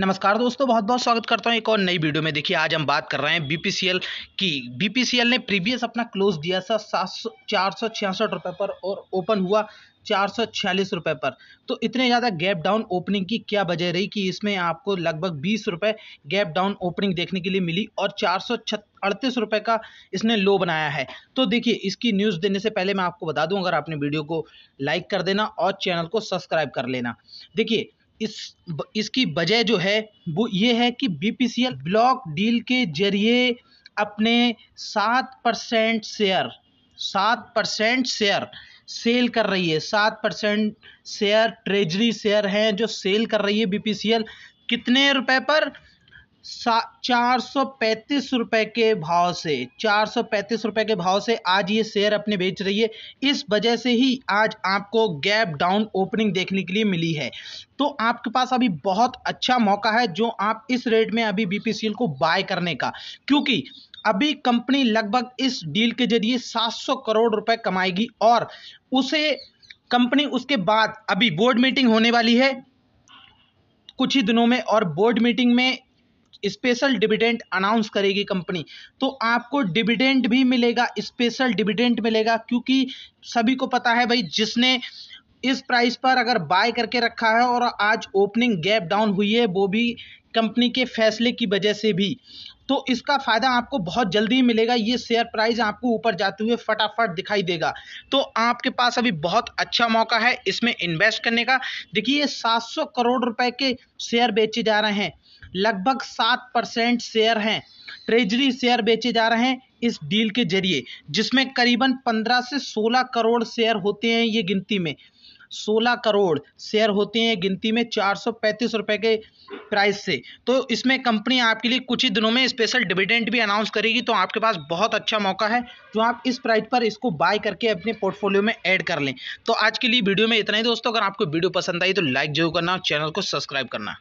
नमस्कार दोस्तों बहुत बहुत स्वागत करता हूँ एक और नई वीडियो में देखिए आज हम बात कर रहे हैं बीपीसीएल की बीपीसीएल ने प्रीवियस अपना क्लोज दिया था सात सौ चार सौ छियासठ पर और ओपन हुआ चार सौ छियालीस रुपये पर तो इतने ज़्यादा गैप डाउन ओपनिंग की क्या वजह रही कि इसमें आपको लगभग बीस रुपये गैप डाउन ओपनिंग देखने के लिए मिली और चार सौ अड़तीस रुपये का इसने लो बनाया है तो देखिए इसकी न्यूज़ देने से पहले मैं आपको बता दूं अगर आपने वीडियो को लाइक कर देना और चैनल को सब्सक्राइब कर लेना देखिए इस इसकी वजह जो है वो ये है कि बी ब्लॉक डील के जरिए अपने सात परसेंट शेयर सात परसेंट शेयर सेल कर रही है सात परसेंट शेयर ट्रेजरी शेयर हैं जो सेल कर रही है बी कितने रुपए पर चार सौ पैंतीस के भाव से चार सौ पैंतीस के भाव से आज ये शेयर अपने बेच रही है इस वजह से ही आज आपको गैप डाउन ओपनिंग देखने के लिए मिली है तो आपके पास अभी बहुत अच्छा मौका है जो आप इस रेट में अभी बीपीसीएल को बाय करने का क्योंकि अभी कंपनी लगभग इस डील के जरिए 700 करोड़ रुपए कमाएगी और उसे कंपनी उसके बाद अभी बोर्ड मीटिंग होने वाली है कुछ ही दिनों में और बोर्ड मीटिंग में स्पेशल डिविडेंट अनाउंस करेगी कंपनी तो आपको डिविडेंट भी मिलेगा स्पेशल डिविडेंट मिलेगा क्योंकि सभी को पता है भाई जिसने इस प्राइस पर अगर बाय करके रखा है और आज ओपनिंग गैप डाउन हुई है वो भी कंपनी के फैसले की वजह से भी तो इसका फ़ायदा आपको बहुत जल्दी मिलेगा ये शेयर प्राइस आपको ऊपर जाते हुए फटाफट दिखाई देगा तो आपके पास अभी बहुत अच्छा मौका है इसमें इन्वेस्ट करने का देखिए सात सौ करोड़ रुपए के शेयर बेचे जा रहे हैं लगभग सात परसेंट शेयर हैं ट्रेजरी शेयर बेचे जा रहे हैं इस डील के जरिए जिसमें करीबन पंद्रह से सोलह करोड़ शेयर होते हैं ये गिनती में सोलह करोड़ शेयर होते हैं गिनती में चार सौ पैंतीस रुपये के प्राइस से तो इसमें कंपनी आपके लिए कुछ ही दिनों में स्पेशल डिविडेंड भी अनाउंस करेगी तो आपके पास बहुत अच्छा मौका है जो आप इस प्राइस पर इसको बाय करके अपने पोर्टफोलियो में ऐड कर लें तो आज के लिए वीडियो में इतना ही दोस्तों अगर आपको वीडियो पसंद आई तो लाइक जरूर करना और चैनल को सब्सक्राइब करना